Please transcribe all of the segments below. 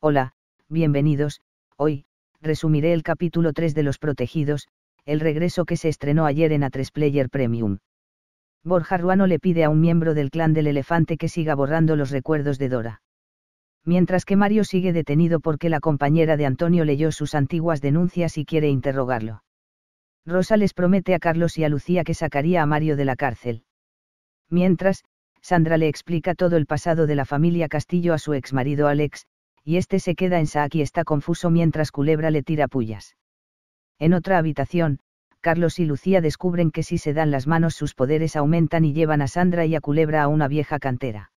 Hola, bienvenidos, hoy, resumiré el capítulo 3 de Los Protegidos, el regreso que se estrenó ayer en A3 Player Premium. Borja Ruano le pide a un miembro del clan del elefante que siga borrando los recuerdos de Dora. Mientras que Mario sigue detenido porque la compañera de Antonio leyó sus antiguas denuncias y quiere interrogarlo. Rosa les promete a Carlos y a Lucía que sacaría a Mario de la cárcel. Mientras, Sandra le explica todo el pasado de la familia Castillo a su exmarido Alex, y este se queda en Saak y está confuso mientras Culebra le tira pullas. En otra habitación, Carlos y Lucía descubren que si se dan las manos sus poderes aumentan y llevan a Sandra y a Culebra a una vieja cantera.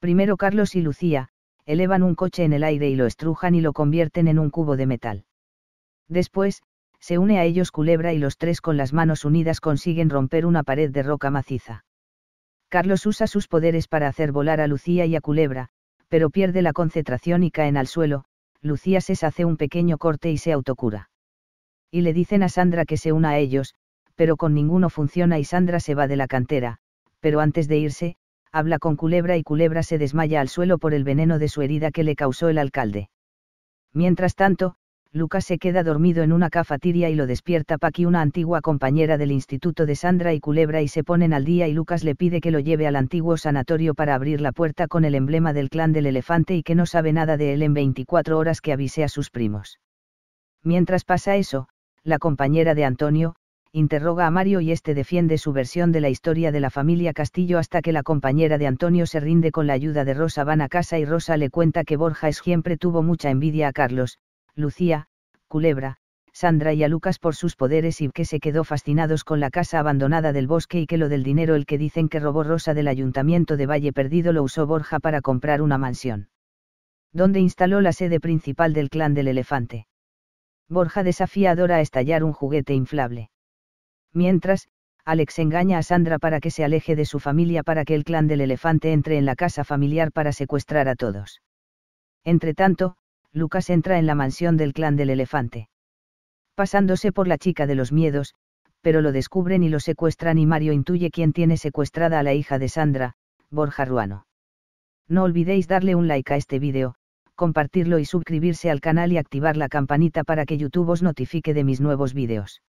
Primero Carlos y Lucía, elevan un coche en el aire y lo estrujan y lo convierten en un cubo de metal. Después, se une a ellos Culebra y los tres con las manos unidas consiguen romper una pared de roca maciza. Carlos usa sus poderes para hacer volar a Lucía y a Culebra, pero pierde la concentración y caen al suelo, Lucía se hace un pequeño corte y se autocura. Y le dicen a Sandra que se una a ellos, pero con ninguno funciona y Sandra se va de la cantera, pero antes de irse, habla con Culebra y Culebra se desmaya al suelo por el veneno de su herida que le causó el alcalde. Mientras tanto, Lucas se queda dormido en una cafetería y lo despierta Paqui una antigua compañera del instituto de Sandra y Culebra, y se ponen al día y Lucas le pide que lo lleve al antiguo sanatorio para abrir la puerta con el emblema del clan del elefante y que no sabe nada de él en 24 horas que avise a sus primos. Mientras pasa eso, la compañera de Antonio, interroga a Mario y este defiende su versión de la historia de la familia Castillo hasta que la compañera de Antonio se rinde con la ayuda de Rosa van a casa y Rosa le cuenta que Borja siempre tuvo mucha envidia a Carlos, Lucía, Culebra, Sandra y a Lucas por sus poderes y que se quedó fascinados con la casa abandonada del bosque y que lo del dinero el que dicen que robó Rosa del ayuntamiento de Valle Perdido lo usó Borja para comprar una mansión. Donde instaló la sede principal del clan del elefante. Borja desafía a Dora a estallar un juguete inflable. Mientras, Alex engaña a Sandra para que se aleje de su familia para que el clan del elefante entre en la casa familiar para secuestrar a todos. Entretanto, Lucas entra en la mansión del clan del elefante. Pasándose por la chica de los miedos, pero lo descubren y lo secuestran y Mario intuye quién tiene secuestrada a la hija de Sandra, Borja Ruano. No olvidéis darle un like a este vídeo, compartirlo y suscribirse al canal y activar la campanita para que YouTube os notifique de mis nuevos vídeos.